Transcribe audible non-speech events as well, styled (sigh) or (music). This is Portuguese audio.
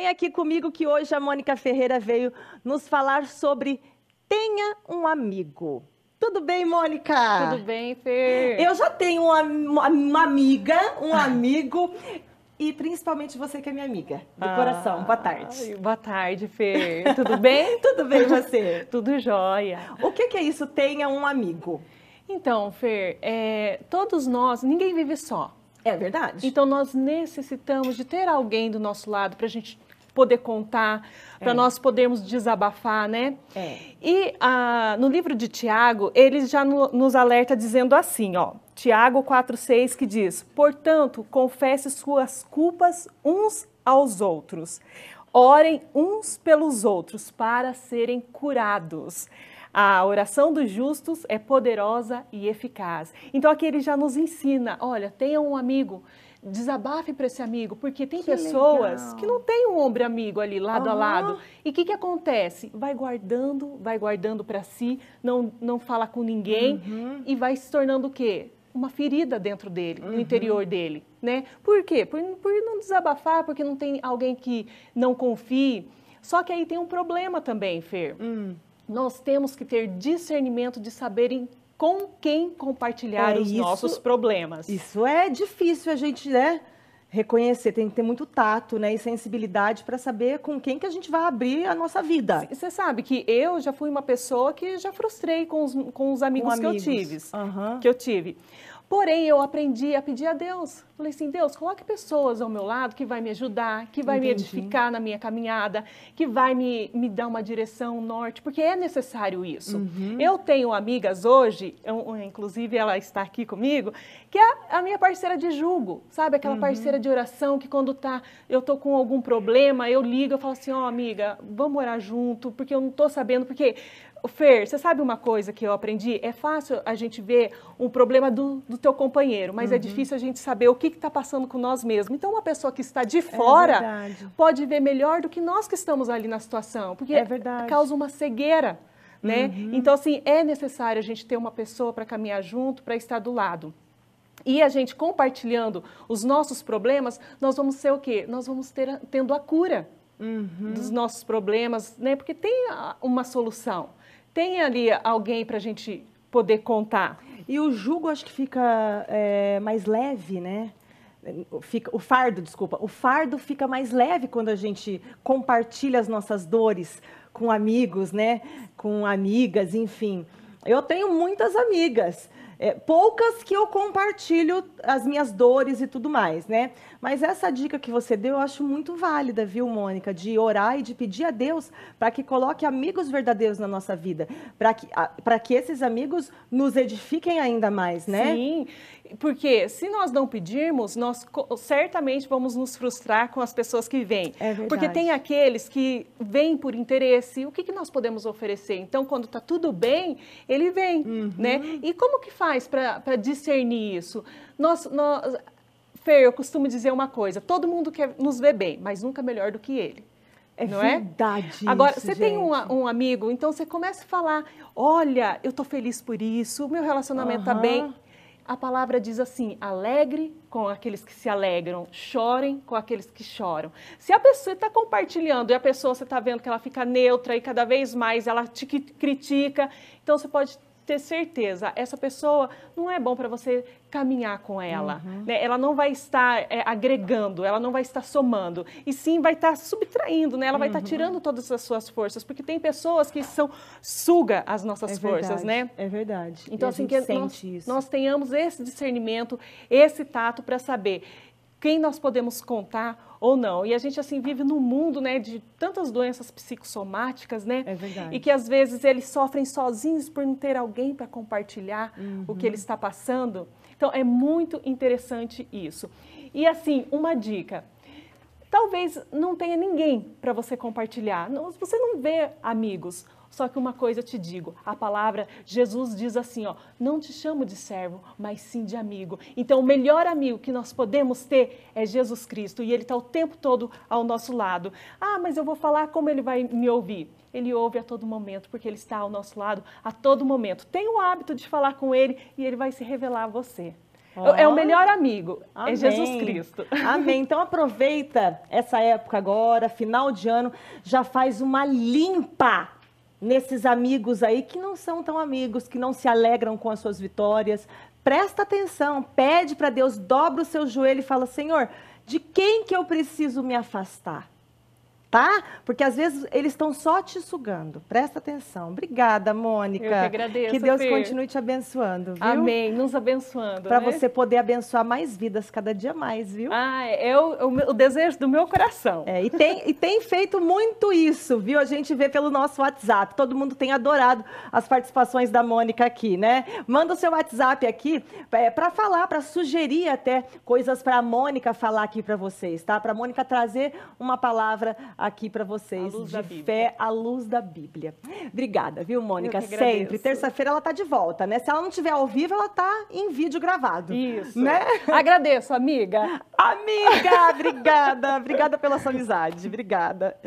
Vem aqui comigo que hoje a Mônica Ferreira veio nos falar sobre tenha um amigo. Tudo bem, Mônica? Tudo bem, Fer. Eu já tenho uma, uma amiga, um amigo e principalmente você que é minha amiga, do ah, coração. Boa tarde. boa tarde, Fer. Tudo bem? (laughs) Tudo bem, você? (laughs) Tudo jóia. O que, que, é isso? Tenha um amigo. Então, Fer, é, todos nós, ninguém vive só. É verdade. Então, nós necessitamos de ter alguém do nosso lado para a gente poder contar, é. para nós podermos desabafar, né? É. E ah, no livro de Tiago, ele já no, nos alerta dizendo assim, ó, Tiago 4,6 que diz, portanto, confesse suas culpas uns aos outros, orem uns pelos outros para serem curados. A oração dos justos é poderosa e eficaz. Então aqui ele já nos ensina, olha, tenha um amigo, desabafe para esse amigo, porque tem que pessoas legal. que não têm um ombro amigo ali lado uhum. a lado. E o que, que acontece? Vai guardando, vai guardando para si, não, não fala com ninguém uhum. e vai se tornando o quê? Uma ferida dentro dele, uhum. no interior dele, né? Por quê? Por, por não desabafar, porque não tem alguém que não confie. Só que aí tem um problema também, Fer. Hum nós temos que ter discernimento de saberem com quem compartilhar é, os isso, nossos problemas. Isso é difícil a gente, né? reconhecer, tem que ter muito tato, né, e sensibilidade para saber com quem que a gente vai abrir a nossa vida. Você sabe que eu já fui uma pessoa que já frustrei com os, com os amigos, com amigos. que eu tive, uhum. que eu tive. Porém, eu aprendi a pedir a Deus. Falei assim, Deus, coloque pessoas ao meu lado que vai me ajudar, que vai Entendi. me edificar na minha caminhada, que vai me, me dar uma direção, um norte, porque é necessário isso. Uhum. Eu tenho amigas hoje, eu, inclusive ela está aqui comigo, que é a minha parceira de julgo, sabe? Aquela uhum. parceira de oração que quando tá, eu tô com algum problema, eu ligo, eu falo assim, ó oh, amiga, vamos orar junto, porque eu não tô sabendo, porque Fer, você sabe uma coisa que eu aprendi? É fácil a gente ver um problema do, do teu companheiro, mas é uhum. é difícil a gente saber o que está passando com nós mesmos. Então, uma pessoa que está de é fora é pode ver melhor do que nós que estamos ali na situação, porque é causa uma cegueira. Né? Uhum. Então, assim, é necessário a gente ter uma pessoa para caminhar junto, para estar do lado. E a gente compartilhando os nossos problemas, nós vamos ser o quê? Nós vamos ter, tendo a cura uhum. dos nossos problemas, né? Porque tem uma solução tem ali alguém para a gente poder contar. E o jugo acho que fica é, mais leve, né? Fica, o fardo, desculpa, o fardo fica mais leve quando a gente compartilha as nossas dores com amigos, né? Com amigas, enfim. Eu tenho muitas amigas é, poucas que eu compartilho as minhas dores e tudo mais, né? Mas essa dica que você deu, eu acho muito válida, viu, Mônica? De orar e de pedir a Deus para que coloque amigos verdadeiros na nossa vida, para que, para que esses amigos nos edifiquem ainda mais, né? Sim. Porque se nós não pedirmos, nós certamente vamos nos frustrar com as pessoas que vêm. É Porque tem aqueles que vêm por interesse. O que, que nós podemos oferecer? Então, quando está tudo bem, ele vem, uhum. né? E como que faz para discernir isso? Nós, nós, Fer, eu costumo dizer uma coisa. Todo mundo quer nos ver bem, mas nunca melhor do que ele. É não é? verdade. É? Isso, Agora, você gente. tem um, um, amigo, então você começa a falar: olha, eu estou feliz por isso, meu relacionamento está uhum. bem a palavra diz assim: alegre com aqueles que se alegram, chorem com aqueles que choram. Se a pessoa está compartilhando e a pessoa você está vendo que ela fica neutra e cada vez mais ela te critica, então você pode ter certeza, essa pessoa não é bom para você caminhar com ela. Uhum. Né? Ela não vai estar é, agregando, ela não vai estar somando, e sim vai estar subtraindo, né? ela vai estar uhum. tirando todas as suas forças, porque tem pessoas que são suga as nossas é forças, né? verdade, né? É verdade. Então, e assim, que nós, nós tenhamos esse discernimento, esse tato para saber quem nós podemos contar ou não. E a gente assim vive num mundo, né, de tantas doenças psicossomáticas, né? É verdade. E que às vezes eles sofrem sozinhos por não ter alguém para compartilhar uhum. o que uhum. ele está passando. Então é muito interessante isso. E assim, uma dica, Talvez não tenha ninguém para você compartilhar, você não vê amigos. Só que uma coisa eu te digo, a palavra Jesus diz assim, ó, não te chamo de servo, mas sim de amigo. Então o melhor amigo que nós podemos ter é Jesus Cristo e ele está o tempo todo ao nosso lado. Ah, mas eu vou falar como ele vai me ouvir? Ele ouve a todo momento porque ele está ao nosso lado a todo momento. Tem o hábito de falar com ele e ele vai se revelar a você. Oh. É o é melhor amigo, é Amém. é Jesus Cristo. Amém. Então (laughs) aproveita essa época agora, final de ano, já faz uma limpa nesses amigos aí que não são tão amigos, que não se alegram com as suas vitórias. Presta atenção, pede para Deus, dobra o seu joelho e fala: Senhor, de quem que eu preciso me afastar? tá? Porque às vezes eles estão só te sugando. Presta atenção. Obrigada, Mônica. Eu que agradeço. Que Deus continue te abençoando, viu? Amém, nos abençoando. Para né? você poder abençoar mais vidas cada dia mais, viu? Ah, é o, o, o desejo do meu coração. É, e tem, e tem feito muito isso, viu? A gente vê pelo nosso WhatsApp. Todo mundo tem adorado as participações da Mônica aqui, né? Manda o seu WhatsApp aqui é, para falar, para sugerir até coisas para a Mônica falar aqui para vocês, tá? Para a Mônica trazer uma palavra aqui para vocês de fé à luz da Bíblia. (laughs) Obrigada, viu, Mônica? Sempre. Terça-feira ela está de volta, né? Se ela não estiver ao vivo, ela está em vídeo gravado. Isso. Né? (laughs) Agradeço, amiga. Amiga, obrigada. (laughs) obrigada pela sua amizade. Obrigada.